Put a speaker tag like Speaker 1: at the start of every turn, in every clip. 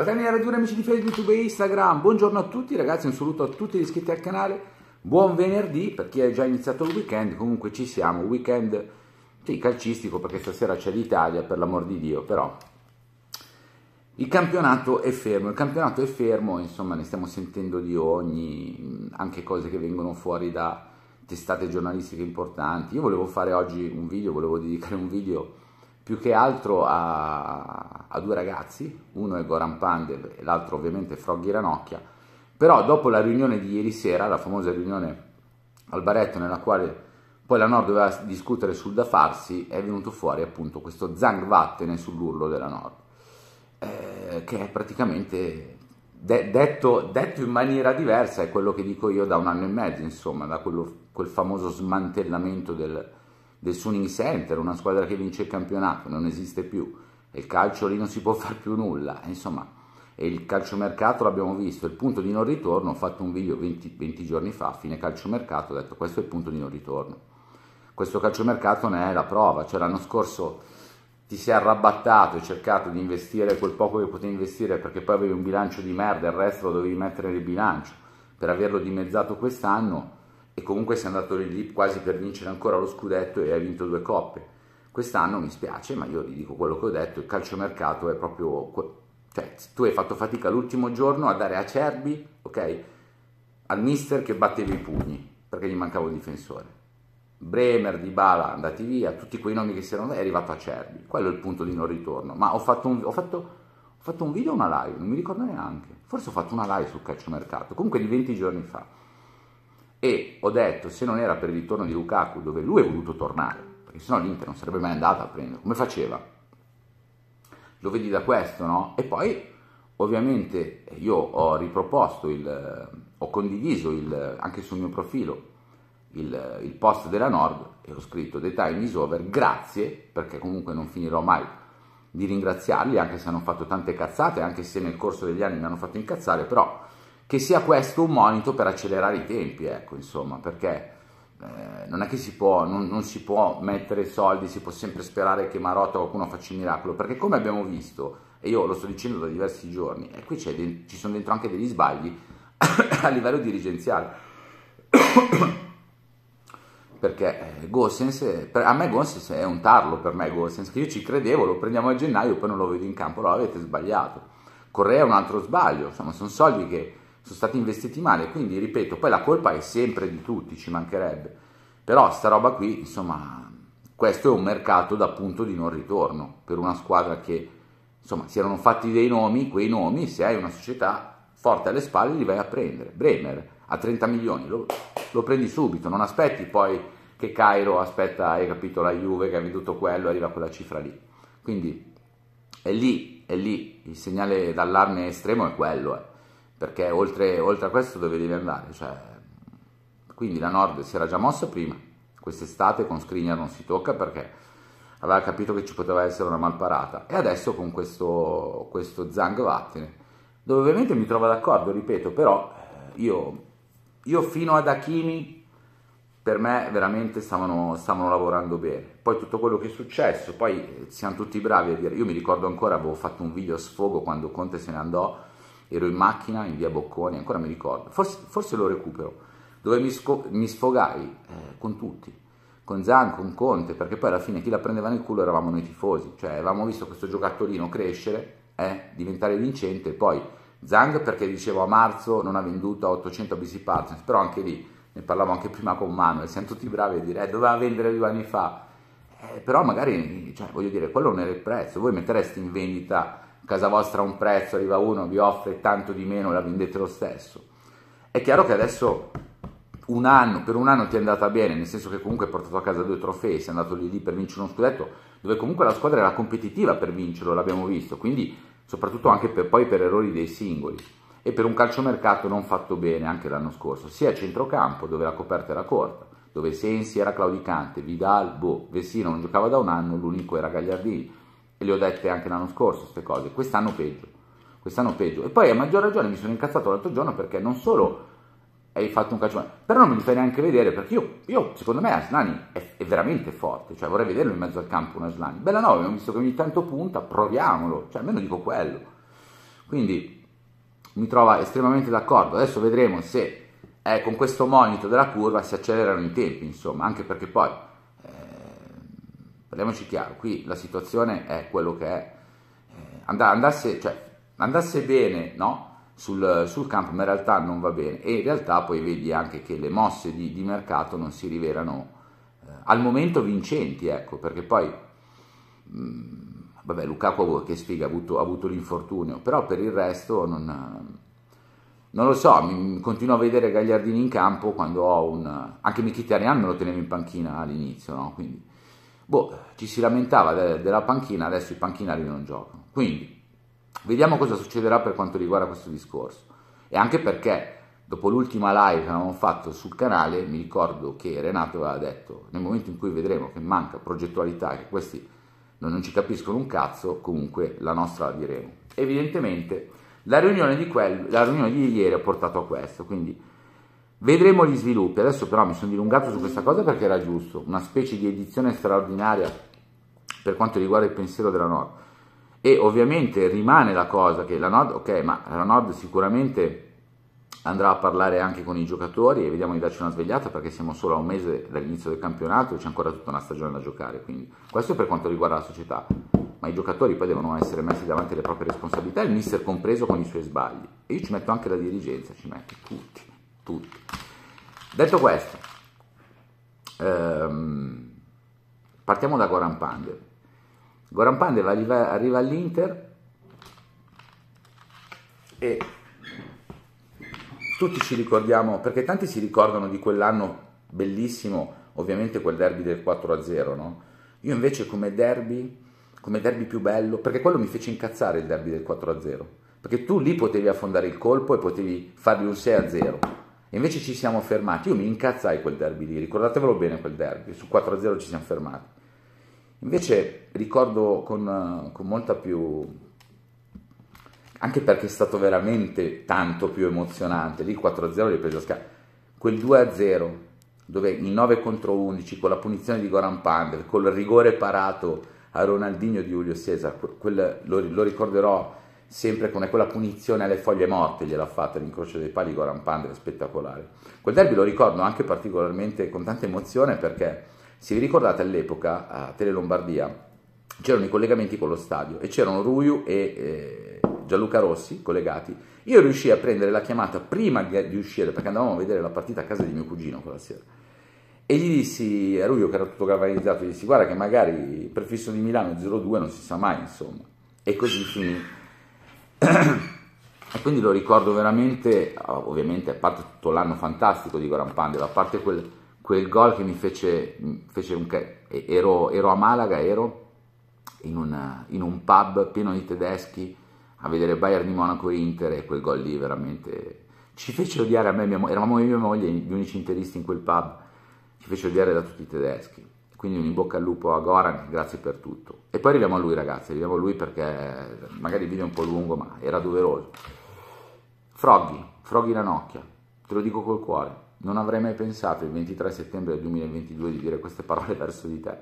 Speaker 1: Fratelli e radura, amici di Facebook, YouTube e Instagram, buongiorno a tutti ragazzi, un saluto a tutti gli iscritti al canale, buon venerdì per chi è già iniziato il weekend, comunque ci siamo, weekend sì, calcistico perché stasera c'è l'Italia, per l'amor di Dio, però il campionato è fermo, il campionato è fermo, insomma ne stiamo sentendo di ogni, anche cose che vengono fuori da testate giornalistiche importanti, io volevo fare oggi un video, volevo dedicare un video più che altro a, a due ragazzi, uno è Goran Pandev e l'altro ovviamente Froggy Ranocchia, però dopo la riunione di ieri sera, la famosa riunione al baretto nella quale poi la Nord doveva discutere sul da farsi, è venuto fuori appunto questo zang vattene sull'urlo della Nord, eh, che è praticamente de- detto, detto, in maniera diversa, è quello che dico io da un anno e mezzo, insomma, da quello, quel famoso smantellamento del, del Suning Center, una squadra che vince il campionato, non esiste più, e il calcio lì non si può fare più nulla, insomma, e il calciomercato l'abbiamo visto, il punto di non ritorno, ho fatto un video 20, 20 giorni fa, a fine calciomercato, ho detto questo è il punto di non ritorno. Questo calciomercato ne è la prova, cioè l'anno scorso ti sei arrabattato, e cercato di investire quel poco che potevi investire perché poi avevi un bilancio di merda, il resto lo dovevi mettere nel bilancio, per averlo dimezzato quest'anno e comunque sei andato lì, lì quasi per vincere ancora lo scudetto e hai vinto due coppe. Quest'anno mi spiace, ma io vi dico quello che ho detto, il calciomercato è proprio... cioè, tu hai fatto fatica l'ultimo giorno a dare a Cerbi, ok? Al mister che batteva i pugni, perché gli mancava un difensore. Bremer, Dybala, andati via, tutti quei nomi che si erano... è arrivato a Cerbi. Quello è il punto di non ritorno. Ma ho fatto un... Ho fatto ho fatto un video o una live, non mi ricordo neanche. Forse ho fatto una live sul calciomercato, comunque di 20 giorni fa e ho detto se non era per il ritorno di Lukaku dove lui è voluto tornare, perché sennò l'Inter non sarebbe mai andata a prendere, come faceva? Lo vedi da questo, no? E poi ovviamente io ho riproposto, il, ho condiviso il, anche sul mio profilo il, il, post della Nord e ho scritto The time is over, grazie, perché comunque non finirò mai di ringraziarli, anche se hanno fatto tante cazzate, anche se nel corso degli anni mi hanno fatto incazzare, però che sia questo un monito per accelerare i tempi, ecco, insomma, perché eh, non è che si può, non, non si può mettere soldi, si può sempre sperare che Marotta qualcuno faccia il miracolo, perché come abbiamo visto, e io lo sto dicendo da diversi giorni, e qui ci sono dentro anche degli sbagli a livello dirigenziale. perché eh, Gossens, a me Gossens è un tarlo per me Gossens, che io ci credevo, lo prendiamo a gennaio, poi non lo vedo in campo, lo avete sbagliato. Correa è un altro sbaglio, insomma sono soldi che sono stati investiti male, quindi ripeto, poi la colpa è sempre di tutti, ci mancherebbe, però sta roba qui, insomma, questo è un mercato da punto di non ritorno per una squadra che, insomma, si erano fatti dei nomi, quei nomi, se hai una società forte alle spalle li vai a prendere, Bremer a 30 milioni, lo, lo prendi subito, non aspetti poi che Cairo aspetta, hai capito, la Juve che ha venduto quello, arriva quella cifra lì, quindi è lì, è lì, il segnale d'allarme estremo è quello, eh perché oltre, oltre a questo dove devi andare? Cioè, quindi la Nord si era già mossa prima, quest'estate con Skriniar non si tocca perché aveva capito che ci poteva essere una malparata e adesso con questo, questo Zang vattene dove ovviamente mi trovo d'accordo, ripeto, però eh, io, io fino ad Hakimi per me veramente stavano, stavano, lavorando bene. Poi tutto quello che è successo, poi eh, siamo tutti bravi a dire, io mi ricordo ancora, avevo fatto un video a sfogo quando Conte se ne andò, ero in macchina in via Bocconi, ancora mi ricordo, forse, forse lo recupero, dove mi, mi sfogai eh, con tutti, con Zan, con Conte, perché poi alla fine chi la prendeva nel culo eravamo noi tifosi, cioè avevamo visto questo giocattolino crescere, eh, diventare vincente, poi Zang perché dicevo a marzo non ha venduto a 800 BC Partners, però anche lì, ne parlavo anche prima con Manuel, siamo tutti bravi a dire, eh, doveva vendere due anni fa, eh, però magari, cioè, voglio dire, quello non era il prezzo, voi mettereste in vendita casa vostra a un prezzo, arriva uno, vi offre tanto di meno, la vendete lo stesso. È chiaro che adesso un anno, per un anno ti è andata bene, nel senso che comunque hai portato a casa due trofei, sei andato lì lì per vincere uno scudetto, dove comunque la squadra era competitiva per vincerlo, l'abbiamo visto, quindi soprattutto anche per, poi per errori dei singoli e per un calciomercato non fatto bene anche l'anno scorso, sia a centrocampo dove la coperta era corta, dove Sensi era claudicante, Vidal, Boh, Vessino non giocava da un anno, l'unico era Gagliardini, e le ho dette anche l'anno scorso queste cose, quest'anno peggio, quest'anno peggio. E poi a maggior ragione mi sono incazzato l'altro giorno perché non solo hai fatto un calcio, però non mi fai neanche vedere perché io, io secondo me Aslani è, è, veramente forte, cioè vorrei vederlo in mezzo al campo un Aslani. Bella 9, ho visto che ogni tanto punta, proviamolo, cioè almeno dico quello. Quindi mi trova estremamente d'accordo, adesso vedremo se eh, con questo monito della curva si accelerano i tempi, insomma, anche perché poi parliamoci chiaro, qui la situazione è quello che è, eh, andasse, cioè, andasse bene no? sul, sul, campo, ma in realtà non va bene e in realtà poi vedi anche che le mosse di, di mercato non si rivelano eh, al momento vincenti, ecco, perché poi... Mh, mm, vabbè Lukaku che sfiga ha avuto, avuto l'infortunio, però per il resto non, non lo so, continuo a vedere Gagliardini in campo quando ho un... anche Mkhitaryan me lo tenevo in panchina all'inizio, no? quindi boh, ci si lamentava de- della panchina, adesso i panchinari non giocano. Quindi, vediamo cosa succederà per quanto riguarda questo discorso. E anche perché, dopo l'ultima live che avevamo fatto sul canale, mi ricordo che Renato aveva detto, nel momento in cui vedremo che manca progettualità, che questi non, non ci capiscono un cazzo, comunque la nostra la diremo. Evidentemente, la riunione di, quel, la riunione di ieri ha portato a questo, quindi Vedremo gli sviluppi, adesso però mi sono dilungato su questa cosa perché era giusto, una specie di edizione straordinaria per quanto riguarda il pensiero della Nord. E ovviamente rimane la cosa che la Nord, ok, ma la Nord sicuramente andrà a parlare anche con i giocatori e vediamo di darci una svegliata perché siamo solo a un mese dall'inizio del campionato e c'è ancora tutta una stagione da giocare. Quindi questo per quanto riguarda la società, ma i giocatori poi devono essere messi davanti alle proprie responsabilità, il mister compreso con i suoi sbagli. E io ci metto anche la dirigenza, ci metto tutti tutti. Detto questo, ehm, partiamo da Goran Pandev. Goran Pandev arriva, arriva all'Inter e tutti ci ricordiamo, perché tanti si ricordano di quell'anno bellissimo, ovviamente quel derby del 4-0, no? Io invece come derby, come derby più bello, perché quello mi fece incazzare il derby del 4-0, perché tu lì potevi affondare il colpo e potevi fargli un 6-0 e invece ci siamo fermati. Io mi incazzai quel derby lì, ricordatevelo bene quel derby, su 4-0 ci siamo fermati. Invece ricordo con, con molta più... anche perché è stato veramente tanto più emozionante, lì 4-0 l'hai preso a scala. Quel 2-0 dove in 9 contro 11 con la punizione di Goran Pandev, col rigore parato a Ronaldinho di Julio Cesar, quel, lo, lo ricorderò sempre con quella punizione alle foglie morte gliel'ha fatta l'incrocio dei pali Goran Pandre, spettacolare. Quel derby lo ricordo anche particolarmente con tanta emozione perché, se vi ricordate all'epoca, a Tele Lombardia c'erano i collegamenti con lo stadio e c'erano Ruiu e eh, Gianluca Rossi collegati. Io riuscii a prendere la chiamata prima di uscire perché andavamo a vedere la partita a casa di mio cugino quella sera. E gli dissi a Ruiu, che era tutto galvanizzato, gli dissi guarda che magari il prefisso di Milano 02 non si sa mai, insomma. E così finì e quindi lo ricordo veramente, ovviamente a parte tutto l'anno fantastico di Goran Pandeva, a parte quel, quel, gol che mi fece, fece un... Ero, ero, a Malaga, ero in, una, in un pub pieno di tedeschi a vedere Bayern di Monaco e Inter e quel gol lì veramente ci fece odiare a me, mia, eravamo io e mia moglie gli unici interisti in quel pub, ci fece odiare da tutti i tedeschi. Quindi un in bocca al lupo a Goran, grazie per tutto. E poi arriviamo a lui ragazzi, arriviamo a lui perché magari il video è un po' lungo ma era doveroso. Froggy, Froggy Ranocchia, te lo dico col cuore, non avrei mai pensato il 23 settembre 2022 di dire queste parole verso di te.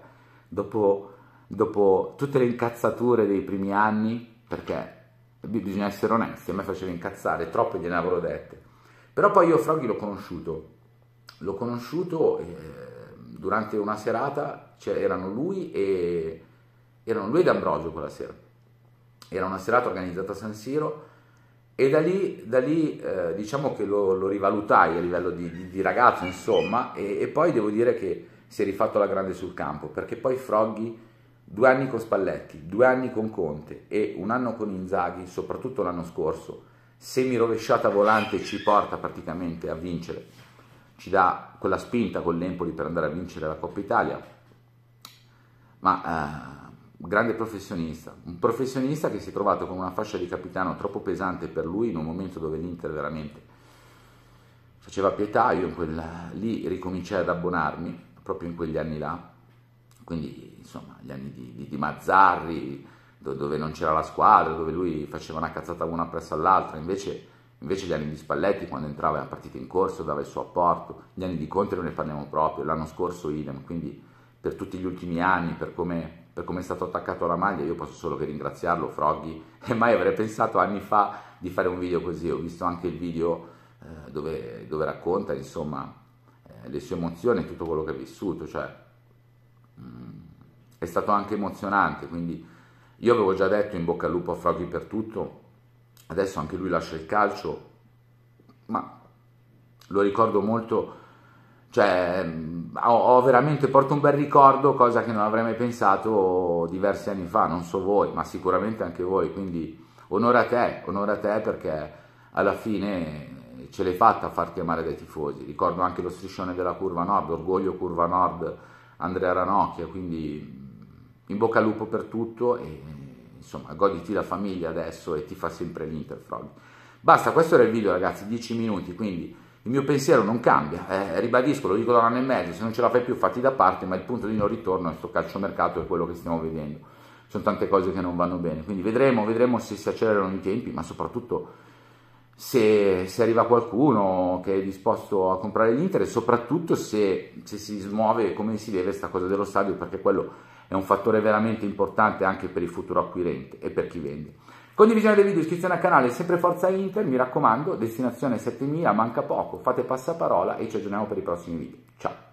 Speaker 1: Dopo, dopo tutte le incazzature dei primi anni, perché bisogna essere onesti, a me faceva incazzare, troppe gliene avrò dette. Però poi io Froggy l'ho conosciuto, l'ho conosciuto... Eh, durante una serata cioè, erano lui e erano lui ed Ambrogio quella sera. Era una serata organizzata a San Siro e da lì, da lì eh, diciamo che lo, lo, rivalutai a livello di, di, di ragazzo, insomma, e, e, poi devo dire che si è rifatto la grande sul campo, perché poi Froggy due anni con Spalletti, due anni con Conte e un anno con Inzaghi, soprattutto l'anno scorso, semi rovesciata volante ci porta praticamente a vincere ci dà quella spinta con l'Empoli per andare a vincere la Coppa Italia, ma eh, grande professionista, un professionista che si è trovato con una fascia di capitano troppo pesante per lui in un momento dove l'Inter veramente faceva pietà, io quel, lì ricominciai ad abbonarmi, proprio in quegli anni là, quindi insomma gli anni di, di, di Mazzarri, do, dove non c'era la squadra, dove lui faceva una cazzata una presso all'altra, invece Invece gli anni di Spalletti, quando entrava nella partita in corso, dava il suo apporto, gli anni di Conte non ne parliamo proprio, l'anno scorso idem, quindi per tutti gli ultimi anni, per come, per come è stato attaccato alla maglia, io posso solo che ringraziarlo, Froggy, e mai avrei pensato anni fa di fare un video così, ho visto anche il video eh, dove, dove, racconta insomma eh, le sue emozioni e tutto quello che ha vissuto, cioè mh, mm, è stato anche emozionante, quindi io avevo già detto in bocca al lupo a Froggy per tutto, adesso anche lui lascia il calcio, ma lo ricordo molto, cioè mm, ho, ho, veramente, porto un bel ricordo, cosa che non avrei mai pensato diversi anni fa, non so voi, ma sicuramente anche voi, quindi onore a te, onore a te perché alla fine ce l'hai fatta a farti amare dai tifosi, ricordo anche lo striscione della Curva Nord, orgoglio Curva Nord, Andrea Ranocchia, quindi mm, in bocca al lupo per tutto e insomma, goditi la famiglia adesso e ti fa sempre l'Interfrog. Basta, questo era il video ragazzi, 10 minuti, quindi il mio pensiero non cambia, eh, ribadisco, lo dico da un anno e mezzo, se non ce la fai più fatti da parte, ma il punto di non ritorno a questo calciomercato è quello che stiamo vedendo, sono tante cose che non vanno bene, quindi vedremo, vedremo se si accelerano i tempi, ma soprattutto se, se arriva qualcuno che è disposto a comprare l'Inter e soprattutto se, se si smuove come si deve sta cosa dello stadio, perché quello è un fattore veramente importante anche per il futuro acquirente e per chi vende. Condivisione dei video, iscrizione al canale, sempre Forza Inter, mi raccomando, destinazione 7000, manca poco, fate passaparola e ci aggiorniamo per i prossimi video. Ciao!